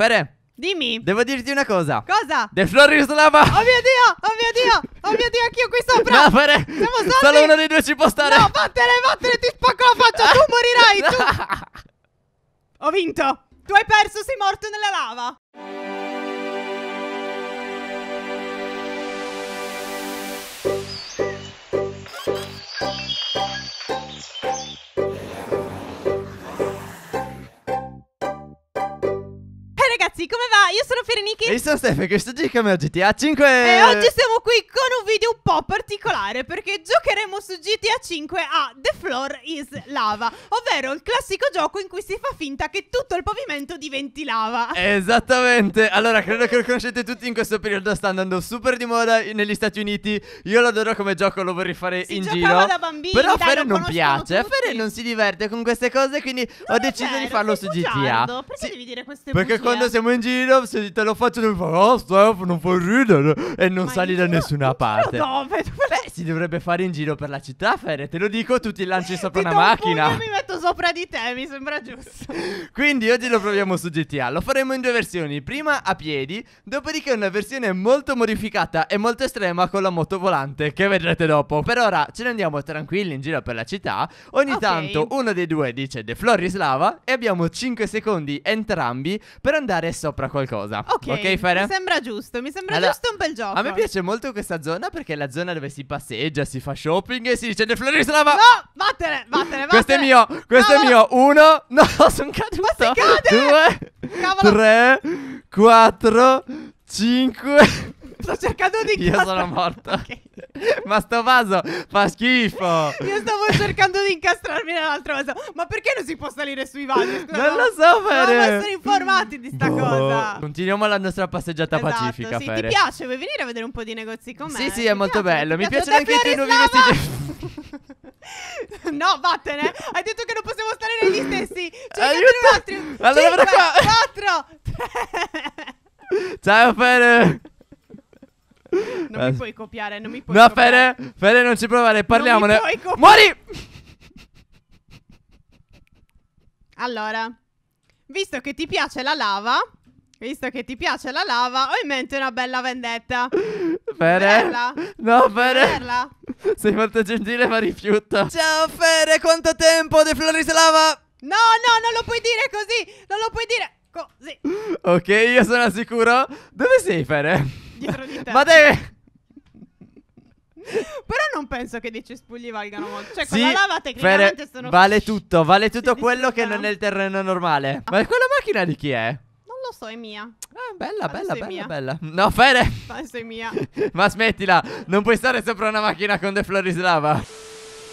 Fere. Dimmi. Devo dirti una cosa. Cosa? The floor is Lava. Oh mio Dio, oh mio Dio, oh mio Dio, anch'io qui sopra. No, Fere. Siamo salvi. Solo uno dei due ci può stare. No, vattene, vattene, ti spacco la faccia. Tu morirai. Tu... Ho vinto. Tu hai perso, sei morto nella lava. sono Niki. E io sono Stefano, questo giochiamo GTA 5. E oggi siamo qui con un video un po' particolare perché giocheremo su GTA 5 a The Floor is Lava, ovvero il classico gioco in cui si fa finta che tutto il pavimento diventi lava. Esattamente. Allora, credo che lo conoscete tutti in questo periodo, sta andando super di moda negli Stati Uniti. Io lo adoro come gioco, lo vorrei fare si in giro. da bambini. Però dai, Fere non piace, tutti. Fere non si diverte con queste cose, quindi non ho deciso vero, di farlo su bugiardo. GTA. Perché sì, devi dire queste cose? Perché bugie? quando siamo in giro, se te lo lo faccio e Oh Steph non puoi ridere E non Ma sali da nessuna parte Dove? Beh si dovrebbe fare in giro per la città Fere Te lo dico tu ti lanci sopra una macchina sopra di te, mi sembra giusto. Quindi oggi lo proviamo su GTA. Lo faremo in due versioni. Prima a piedi, dopodiché una versione molto modificata e molto estrema con la moto volante, che vedrete dopo. Per ora ce ne andiamo tranquilli in giro per la città. Ogni okay. tanto uno dei due dice The Florislava e abbiamo 5 secondi entrambi per andare sopra qualcosa. Ok, okay Fere? Mi sembra giusto, mi sembra allora, giusto un bel gioco. A me piace molto questa zona perché è la zona dove si passeggia, si fa shopping e si dice The Florislava. No! Vattene, vattene, vattene. Questo è mio, questo no, è mio. Uno, no, sono caduto. Ma si cade. Due, Cavolo. tre, quattro, cinque sto cercando di Io sono morto. Okay. ma sto vaso fa schifo. Io stavo cercando di incastrarmi nell'altro vaso. Ma perché non si può salire sui vasi? Scusa, non lo so, Fere. No, essere informati di sta boh. cosa. Continuiamo la nostra passeggiata esatto, pacifica, sì. Fere. Ti piace? Vuoi venire a vedere un po' di negozi con me? Sì, sì, è Ti molto piace? bello. Mi piacciono anche i tuoi nuovi vestiti. no, vattene. Hai detto che non possiamo stare negli stessi. Cioè, Aiuto. altro... Allora, 5, 4, 3. Ciao, Fere. Non eh. mi puoi copiare, non mi puoi no, copiare. Fede, Fede, non ci provare, parliamone. Non mi puoi copiare. Muori! Allora, visto che ti piace la lava, visto che ti piace la lava, ho in mente una bella vendetta. Fede? No, Fede. Verla. Sei molto gentile, ma rifiuta. Ciao, Fede, quanto tempo di Floris Lava? No, no, non lo puoi dire così, non lo puoi dire così. Ok, io sono sicuro. Dove sei, Fede? Grazie. Ma deve... Però non penso che dei cespugli valgano molto. Cioè, sì, con la lava tecnicamente sono. Vale tutto, vale tutto quello che non è il terreno normale. Ah. Ma quella macchina di chi è? Non lo so, è mia. Ah, bella, Adesso bella, bella, bella. No, Fede. Adesso è mia. Ma smettila, non puoi stare sopra una macchina con The Floris Lava.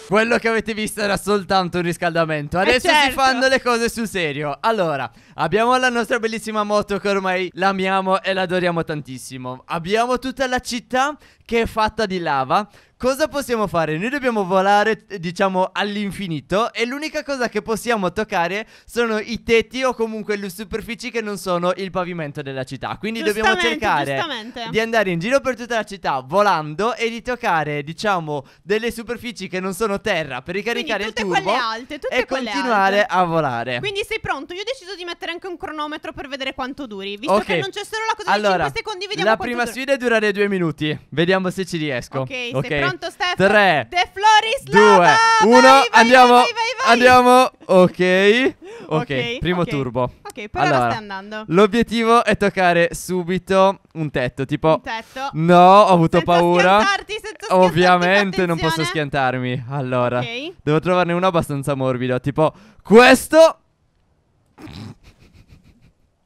Quello che avete visto era soltanto un riscaldamento. Eh, Adesso certo. si fanno le cose sul serio. Allora, abbiamo la nostra bellissima moto che ormai l'amiamo e l'adoriamo tantissimo. Abbiamo tutta la città che è fatta di lava Cosa possiamo fare? Noi dobbiamo volare, diciamo, all'infinito e l'unica cosa che possiamo toccare sono i tetti o comunque le superfici che non sono il pavimento della città. Quindi dobbiamo cercare di andare in giro per tutta la città volando e di toccare, diciamo, delle superfici che non sono terra per ricaricare il turbo alte, e continuare alte. a volare. Quindi sei pronto? Io ho deciso di mettere anche un cronometro per vedere quanto duri, visto okay. che non c'è solo la cosa allora, di 5 secondi, vediamo La prima dura. sfida durare due minuti. Vediamo se ci riesco. Ok, okay. sei pronto? Pronto, Steph? 3, The Floor 2, 1. Andiamo. Vai, vai, andiamo. Ok. Ok, okay primo okay. turbo. Ok, però allora, stai andando. L'obiettivo è toccare subito un tetto, tipo un tetto. No, ho avuto senza paura. Senza Ovviamente non posso schiantarmi. Allora, okay. devo trovarne uno abbastanza morbido, tipo questo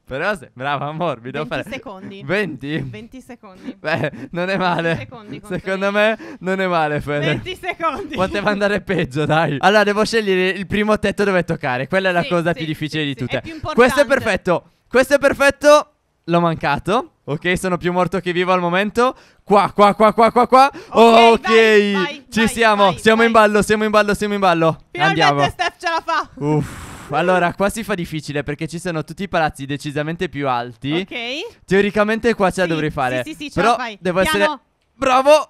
però se, bravo amor, vi devo 20 secondi. 20? 20 secondi. Beh, non è male. Secondi Secondo me non è male, Fede. 20 secondi. Poteva andare peggio, dai. Allora, devo scegliere il primo tetto dove toccare. Quella è la sì, cosa sì, più difficile sì, di tutte. È Questo è perfetto. Questo è perfetto. L'ho mancato. Ok, sono più morto che vivo al momento. Qua, qua, qua, qua, qua, qua. Ok, okay. Vai, vai, ci vai, siamo. siamo in ballo, siamo in ballo, siamo in ballo. Finalmente Andiamo. Steph ce la fa. Uff allora qua si fa difficile perché ci sono tutti i palazzi decisamente più alti. Ok. Teoricamente qua ce la Sì, dovrei fare. sì, sì, sì, ce la Però fai. devo Piano. essere bravo.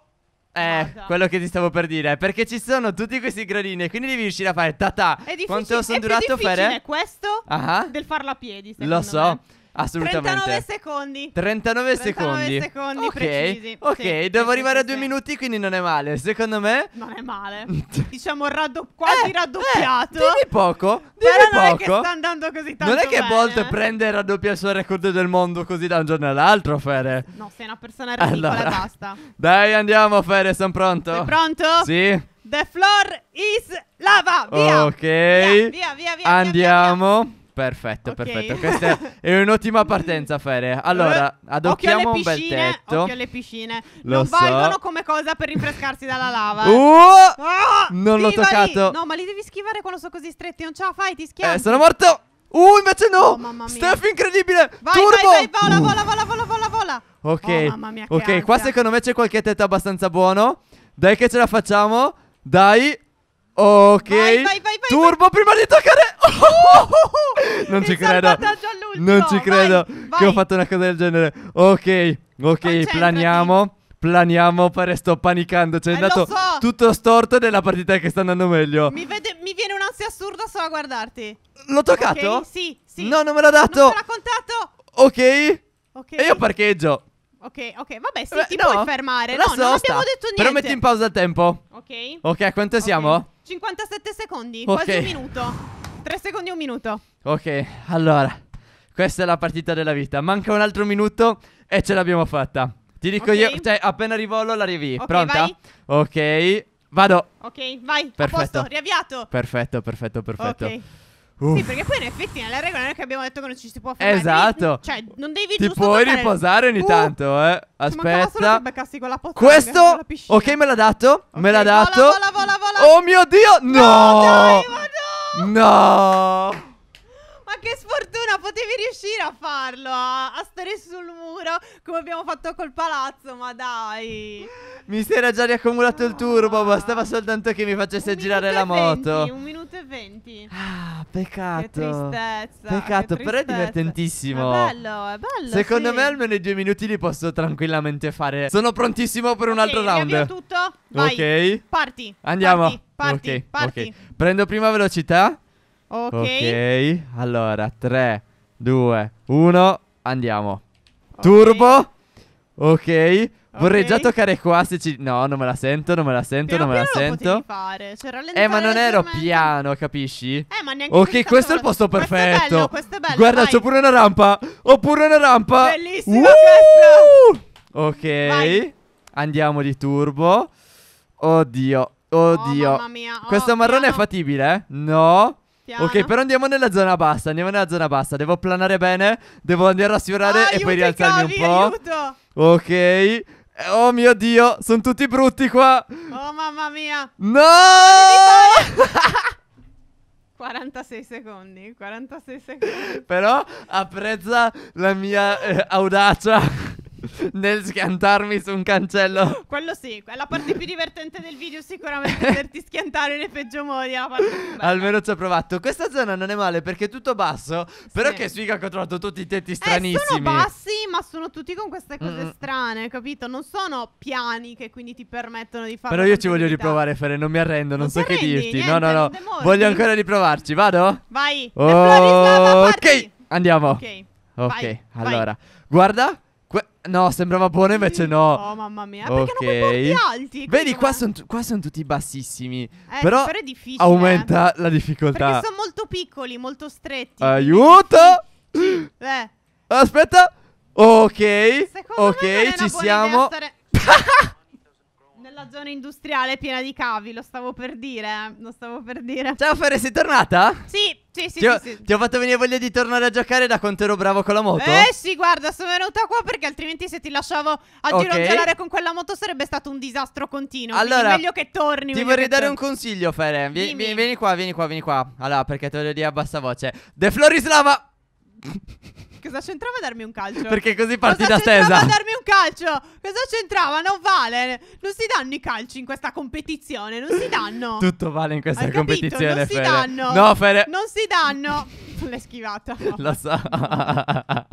Eh, Guarda. quello che ti stavo per dire, perché ci sono tutti questi gradini, quindi devi riuscire a fare ta È difficile. Quanto sono è più durato difficile fare? questo Ah. del farlo a piedi, secondo Lo so. me. Assolutamente. 39 secondi. 39, 39 secondi. secondi ok, precisi. ok, sì, devo sì, arrivare sì, a due minuti, quindi non è male. Secondo me... Non è male. diciamo raddo- quasi eh, eh raddoppiato. Eh, dimmi poco. Dimmi Però poco. non è che sta andando così tanto Non è che bene. Bolt prende e raddoppia il suo record del mondo così da un giorno all'altro, Fere. No, sei una persona ridicola, allora. basta. Dai, andiamo, Fere, sono pronto. Sei pronto? Sì. The floor is lava. Via. Ok. Via, via, via. via andiamo. Via, via. Perfetto, okay. perfetto. Questa è un'ottima partenza, Fere. Allora, adocchiamo un bel tetto. Occhio alle piscine. Lo non so. valgono come cosa per rinfrescarsi dalla lava. Uh! Oh, non l'ho toccato. No, ma li devi schivare quando sono così stretti. Non ce la fai, ti schiavi. Eh, sono morto. Uh, invece no! Oh, mamma mia. Steph incredibile! Vai, Turbo! vai, vai, vola, vola, vola, vola, vola, vola! Ok, oh, mamma mia, ok, ansia. qua secondo me c'è qualche tetto abbastanza buono. Dai che ce la facciamo. Dai, Ok, vai, vai, vai, turbo prima di toccare. Oh! non, ci non ci credo. Non ci credo che ho fatto una cosa del genere. Ok, ok, planiamo. Planiamo, pare sto panicando. C'è eh, andato so. tutto storto della partita che sta andando meglio. Mi, vede, mi viene un'ansia assurda solo a guardarti. L'ho toccato? Okay, sì, sì. No, non me l'ha dato. Non me l'ha contato. Ok. Ok. E io parcheggio. Ok, ok, vabbè, sì, Beh, ti no, puoi fermare. No, non abbiamo detto niente. Però metti in pausa il tempo. Ok. Ok, quanto okay. siamo? 57 secondi, okay. quasi un minuto. 3 secondi e un minuto. Ok, allora, questa è la partita della vita. Manca un altro minuto e ce l'abbiamo fatta. Ti dico okay. io, cioè, appena rivolo la rivi. Okay, Pronta? Vai. Ok, vado. Ok, vai. Perfetto. Posto, riavviato. Perfetto, perfetto, perfetto. Ok. Uff. Sì, perché poi in effetti nella regola non è che abbiamo detto che non ci si può fare. Esatto. Devi, cioè, non devi Ti puoi toccare. riposare ogni uh. tanto, eh. Aspetta. Pozzanga, Questo Ok, me l'ha dato. Okay. Me l'ha dato. Vola, vola, vola, vola. Oh mio Dio! No! No! Dai, ma no! no! che sfortuna, potevi riuscire a farlo, a, a, stare sul muro come abbiamo fatto col palazzo, ma dai. Mi si era già riaccumulato il turbo, bastava soltanto che mi facesse un girare la moto. 20, moto. un minuto e venti. Ah, peccato. Che tristezza. Peccato, che tristezza. però è divertentissimo. È bello, è bello. Secondo sì. me almeno i due minuti li posso tranquillamente fare. Sono prontissimo per un okay, altro round. tutto. Vai. Ok. Parti. Andiamo. Parti. Parti, okay, parti. Okay. Prendo prima velocità. Ok. Ok. Allora, 3, 2, 1. Andiamo. Okay. Turbo. Ok. Vorrei okay. già toccare qua se ci... No, non me la sento, non me la sento, piano non me la sento. Fare. Cioè, eh, ma non ero piano, capisci? Eh, ma neanche... Ok, questo è il posto perfetto. Questo è bello, questo è bello. Guarda, c'ho pure una rampa. Ho pure una rampa. Bellissimo uh! Ok. Vai. Andiamo di turbo. Oddio, oh, oddio. Oh, mamma mia. Oh, questo marrone piano. è fattibile? eh? No. Piano. Ok, però andiamo nella zona bassa. Andiamo nella zona bassa. Devo planare bene. Devo andare a sfiorare ah, e poi rialzarmi Gabi, un po'. Aiuto. Ok. Eh, oh mio dio, sono tutti brutti qua. Oh mamma mia. No! 46 secondi, 46 secondi. Però apprezza la mia eh, audacia nel schiantarmi su un cancello. Quello sì, è la parte più divertente del video sicuramente vederti schiantare nei peggio modi. Almeno ci ho provato. Questa zona non è male perché è tutto basso, sì. però che sfiga che ho trovato tutti i tetti stranissimi. Eh, sono bassi, ma sono tutti con queste cose mm. strane, capito? Non sono piani che quindi ti permettono di fare Però io ci voglio riprovare, Fere, non mi arrendo, non, non so arrendi, che dirti. Niente, no, no, no. Voglio ancora riprovarci, vado? Vai. Oh, ok, andiamo. Ok. Ok, vai, allora, vai. guarda Que no, sembrava buono invece no. Oh, mamma mia. Okay. Perché non puoi porti alti? Vedi, qua sono, qua sono tutti bassissimi. Eh, però, però, è difficile. Aumenta eh. la difficoltà. Perché sono molto piccoli, molto stretti. Aiuto! Beh. Aspetta. Ok. Secondo ok, ci siamo. Stare... Nella zona industriale piena di cavi, lo stavo per dire. Eh. Lo stavo per dire. Ciao Ferre, sei tornata? Sì. Sì, sì, ti, ho, sì, sì. ti ho fatto venire voglia di tornare a giocare da quanto ero bravo con la moto? Eh sì, guarda, sono venuta qua perché altrimenti se ti lasciavo a gironzolare okay. con quella moto sarebbe stato un disastro continuo. Allora, meglio che torni. Ti vorrei dare un consiglio, Fere. Vieni, vieni, vieni qua, vieni qua, vieni qua. Allora, perché te lo devo dire a bassa voce. The Florislava! Cosa c'entrava darmi un calcio? Perché così parti da stesa. Cosa c'entrava darmi un calcio? Cosa c'entrava? Non vale. Non si danno i calci in questa competizione. Non si danno. Tutto vale in questa Hai competizione. Non Fere. si danno. No, Fere. Non si danno. L'hai schivata. Lo so.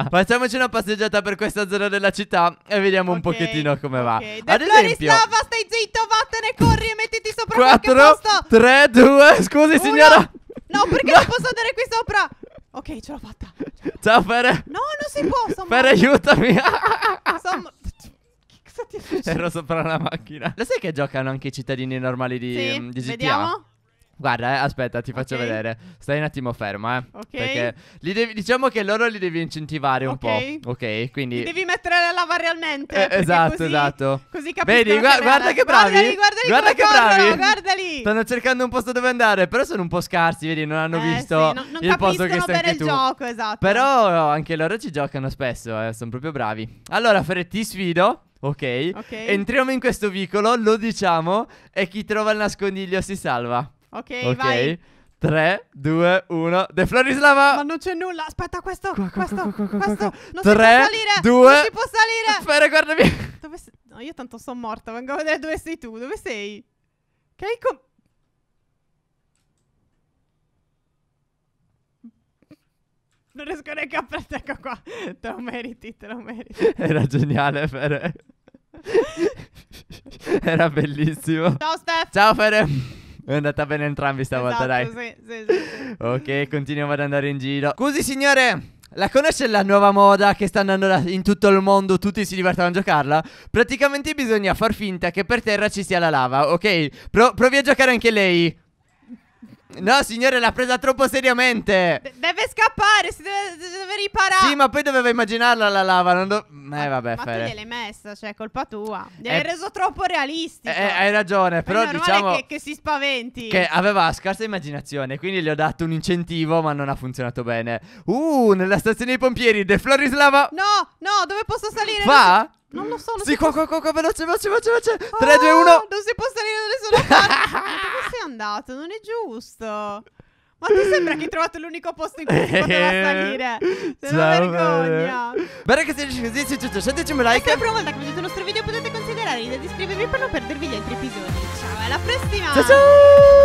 Facciamoci una passeggiata per questa zona della città e vediamo okay, un pochettino come okay. va. Ad esempio, Florislava, stai zitto, vattene, corri e mettiti sopra 4, 3, 2, scusi Uno. signora. No, perché no. non posso andare qui sopra? Ok, ce l'ho fatta. Ciao Fere. No, non si può. Sono Fere, aiutami. Sono... Che cosa ti è successo? Ero sopra la macchina. Lo sai che giocano anche i cittadini normali di, sì, mm, di GTA? Vediamo. Guarda, eh, aspetta, ti faccio okay. vedere. Stai un attimo fermo, eh. Ok. Perché devi, diciamo che loro li devi incentivare un okay. po'. Ok, quindi. Li devi mettere a lava realmente. Eh, esatto, così, esatto. Così capisco. Vedi, gua- guarda che bravi. Guardali, guardali guarda che corrono, bravi. Guardali. Stanno cercando un posto dove andare, però sono un po' scarsi, vedi, non hanno eh, visto sì, non, non il posto che stai anche il tu. gioco, esatto. Però no, anche loro ci giocano spesso, eh, sono proprio bravi. Allora, Fred, ti sfido. Okay. ok, entriamo in questo vicolo, lo diciamo e chi trova il nascondiglio si salva. Ok, ok. Vai. 3, 2, 1, De Florislava! Ma non c'è nulla, aspetta, questo, qua, questo, qua, qua, questo, non 3, si può salire, 2, non si può salire! Spera, guardami! Dove sei? No, io tanto sono morta, vengo a vedere dove sei tu, dove sei? Che hai com... Non riesco neanche a prendere, ecco qua, te lo meriti, te lo meriti. Era geniale, Fere. Era bellissimo. Ciao, Steph! Ciao, Fere! È andata bene entrambi stavolta, esatto, dai. Sì, sì, sì. ok, continuiamo ad andare in giro. Scusi, signore. La conosce la nuova moda che sta andando in tutto il mondo, tutti si divertono a giocarla? Praticamente bisogna far finta che per terra ci sia la lava, ok? Pro provi a giocare anche lei. No, signore, l'ha presa troppo seriamente. De- deve scappare, si deve, deve, riparare. Sì, ma poi doveva immaginarla la lava. Non do- eh, vabbè, ma fere. tu gliel'hai messa, cioè, colpa tua. L'hai eh, reso troppo realistico. Eh, hai ragione, però è diciamo. Che, che si spaventi. Che aveva scarsa immaginazione, quindi gli ho dato un incentivo, ma non ha funzionato bene. Uh, nella stazione dei pompieri, The Floris Lava. No, no, dove posso salire? Va? Non lo so. Non sì, qua, qua, qua, qua, veloce, veloce, veloce, veloce. 3, 2, 1. Non si può salire da nessuna parte. Ma dove sei andato? Non è giusto. Ma ti sembra che hai trovato l'unico posto in cui si poteva salire? Se non vergogna. Bene che siete così, se tutto, sentiteci un like. Se per una volta che vedete il nostro video potete considerare di iscrivervi per non perdervi gli altri episodi. Ciao, alla prossima. Ciao, ciao.